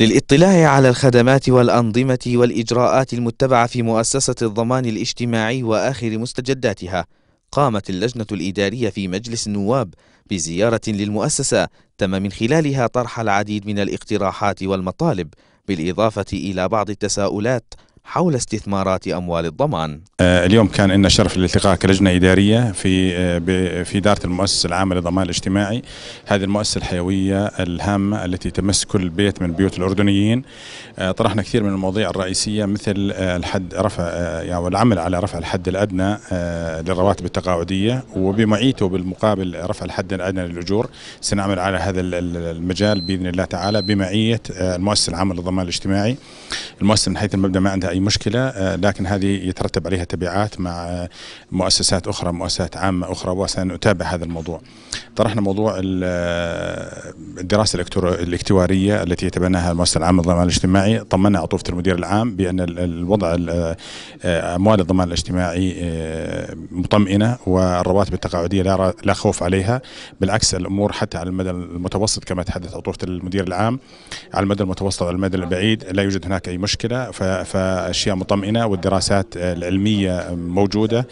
للاطلاع على الخدمات والأنظمة والإجراءات المتبعة في مؤسسة الضمان الاجتماعي وآخر مستجداتها قامت اللجنة الإدارية في مجلس النواب بزيارة للمؤسسة تم من خلالها طرح العديد من الاقتراحات والمطالب بالإضافة إلى بعض التساؤلات حول استثمارات اموال الضمان. آه، اليوم كان لنا شرف الالتقاء كلجنه اداريه في آه، في اداره المؤسسه العامه للضمان الاجتماعي، هذه المؤسسه الحيويه الهامه التي تمس كل بيت من بيوت الاردنيين. آه، طرحنا كثير من المواضيع الرئيسيه مثل الحد رفع يعني والعمل على رفع الحد الادنى للرواتب التقاعديه وبمعيته بالمقابل رفع الحد الادنى للاجور، سنعمل على هذا المجال باذن الله تعالى بمعيه المؤسسه العامه للضمان الاجتماعي. المؤسسه من حيث المبدا ما عندها أي مشكلة آه، لكن هذه يترتب عليها تبعات مع آه، مؤسسات أخرى مؤسسات عامة أخرى وسنتابع هذا الموضوع طرحنا موضوع آه، الدراسة الاكتوارية التي يتبناها المؤسسة العامة للضمان الاجتماعي طمنا عطوفة المدير العام بأن الوضع أموال الضمان الاجتماعي مطمئنة والرواتب التقاعدية لا خوف عليها بالعكس الأمور حتى على المدى المتوسط كما تحدث عطوفة المدير العام على المدى المتوسط وعلى المدى البعيد لا يوجد هناك أي مشكلة ف اشياء مطمئنه والدراسات العلميه موجوده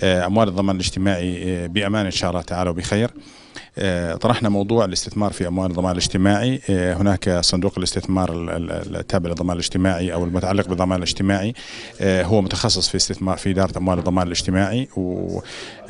آه، اموال الضمان الاجتماعي آه، بامان ان شاء الله تعالى وبخير آه، طرحنا موضوع الاستثمار في اموال الضمان الاجتماعي آه، هناك صندوق الاستثمار التابع للضمان الاجتماعي او المتعلق بالضمان الاجتماعي آه، هو متخصص في استثمار في اداره اموال الضمان الاجتماعي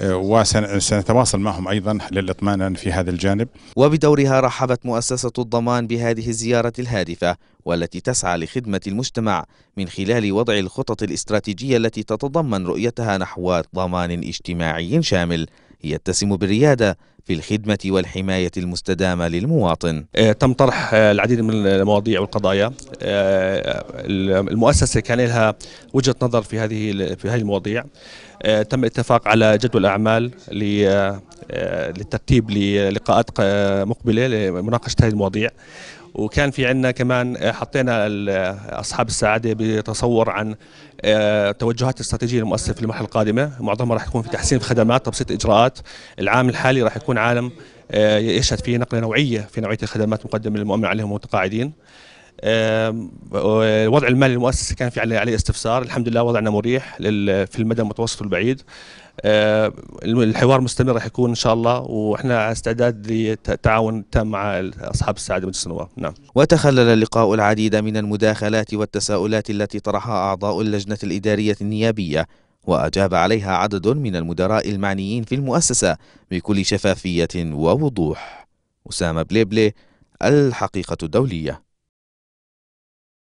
وسنتواصل معهم ايضا للاطمئنان في هذا الجانب وبدورها رحبت مؤسسه الضمان بهذه الزياره الهادفه والتي تسعى لخدمه المجتمع من خلال وضع الخطط الاستراتيجيه التي تتضمن رؤيتها نحو ضمان اجتماعي شامل يتسم بالرياده في الخدمة والحماية المستدامة للمواطن آه، تم طرح آه، العديد من المواضيع والقضايا آه، المؤسسة كان لها وجهة نظر في هذه في هذه المواضيع تم الاتفاق على جدول أعمال للترتيب للقاءات مقبلة لمناقشة هذه المواضيع وكان في عندنا كمان حطينا اصحاب السعاده بتصور عن توجهات استراتيجيه للمؤسسه في المرحله القادمه معظمها راح يكون في تحسين الخدمات تبسيط الاجراءات العام الحالي راح يكون يكون عالم آه، يشهد فيه نقله نوعيه في نوعيه الخدمات المقدمه للمؤمن عليهم المتقاعدين. الوضع آه، المالي للمؤسسه كان في عليه استفسار الحمد لله وضعنا مريح في المدى المتوسط والبعيد آه، الحوار مستمر راح يكون ان شاء الله واحنا على استعداد للتعاون التام مع اصحاب السعاده مجلس النواب نعم وتخلل اللقاء العديد من المداخلات والتساؤلات التي طرحها اعضاء اللجنه الاداريه النيابيه وأجاب عليها عدد من المدراء المعنيين في المؤسسة بكل شفافية ووضوح أسامة بليبلي الحقيقة الدولية